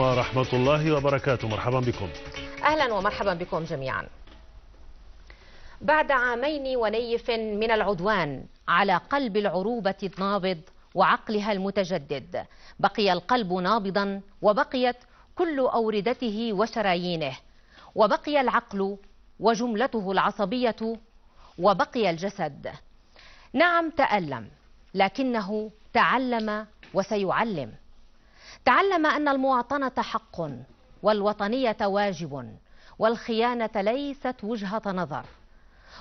عليكم ورحمة الله وبركاته مرحبا بكم أهلا ومرحبا بكم جميعا بعد عامين ونيف من العدوان على قلب العروبة النابض وعقلها المتجدد بقي القلب نابضا وبقيت كل أوردته وشرايينه وبقي العقل وجملته العصبية وبقي الجسد نعم تألم لكنه تعلم وسيعلم تعلم أن المواطنة حق والوطنية واجب والخيانة ليست وجهة نظر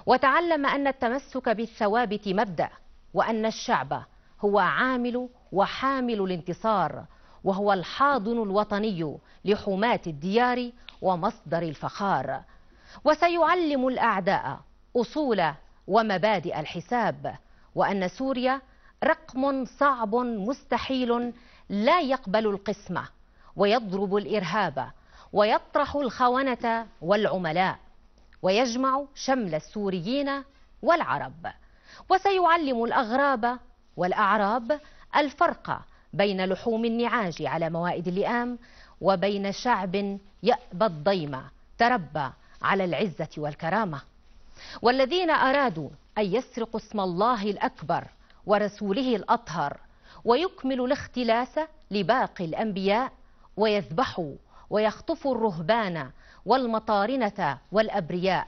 وتعلم أن التمسك بالثوابت مبدأ وأن الشعب هو عامل وحامل الانتصار وهو الحاضن الوطني لحماة الديار ومصدر الفخار وسيعلم الأعداء أصول ومبادئ الحساب وأن سوريا رقم صعب مستحيل لا يقبل القسمة ويضرب الإرهاب ويطرح الخونة والعملاء ويجمع شمل السوريين والعرب وسيعلم الأغراب والأعراب الفرق بين لحوم النعاج على موائد اللئام وبين شعب يأبى الضيمة تربى على العزة والكرامة والذين أرادوا أن يسرقوا اسم الله الأكبر ورسوله الأطهر ويكمل الاختلاس لباقي الأنبياء ويذبحوا ويخطفوا الرهبان والمطارنة والأبرياء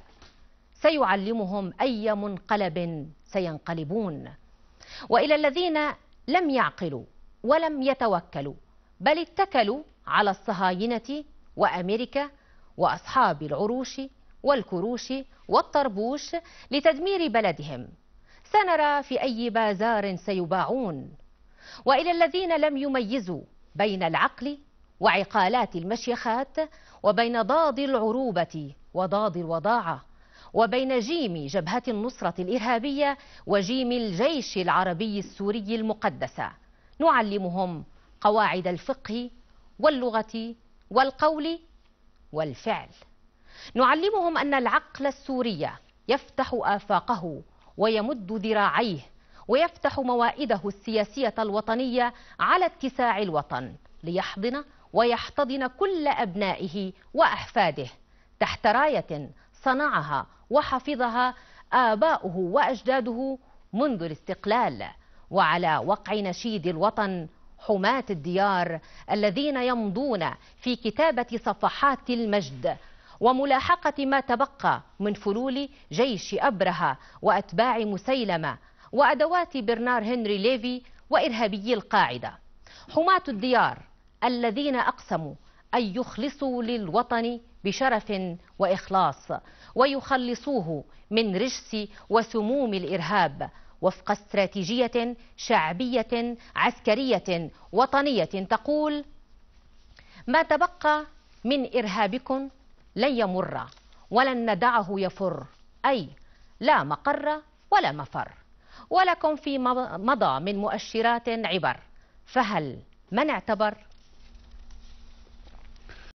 سيعلمهم أي منقلب سينقلبون وإلى الذين لم يعقلوا ولم يتوكلوا بل اتكلوا على الصهاينة وأمريكا وأصحاب العروش والكروش والطربوش لتدمير بلدهم سنرى في أي بازار سيباعون وإلى الذين لم يميزوا بين العقل وعقالات المشيخات وبين ضاد العروبة وضاد الوضاعة وبين جيم جبهة النصرة الإرهابية وجيم الجيش العربي السوري المقدسة نعلمهم قواعد الفقه واللغة والقول والفعل نعلمهم أن العقل السوري يفتح آفاقه ويمد ذراعيه ويفتح موائده السياسية الوطنية على اتساع الوطن ليحضن ويحتضن كل أبنائه وأحفاده تحت راية صنعها وحفظها آباؤه وأجداده منذ الاستقلال وعلى وقع نشيد الوطن حماة الديار الذين يمضون في كتابة صفحات المجد وملاحقة ما تبقى من فلول جيش أبرهة وأتباع مسيلمة وأدوات برنار هنري ليفي وإرهابيي القاعدة حماة الديار الذين أقسموا أن يخلصوا للوطن بشرف وإخلاص ويخلصوه من رجس وسموم الإرهاب وفق استراتيجية شعبية عسكرية وطنية تقول ما تبقى من إرهابكم لن يمر ولن ندعه يفر أي لا مقر ولا مفر ولكم في مضى من مؤشرات عبر فهل من اعتبر؟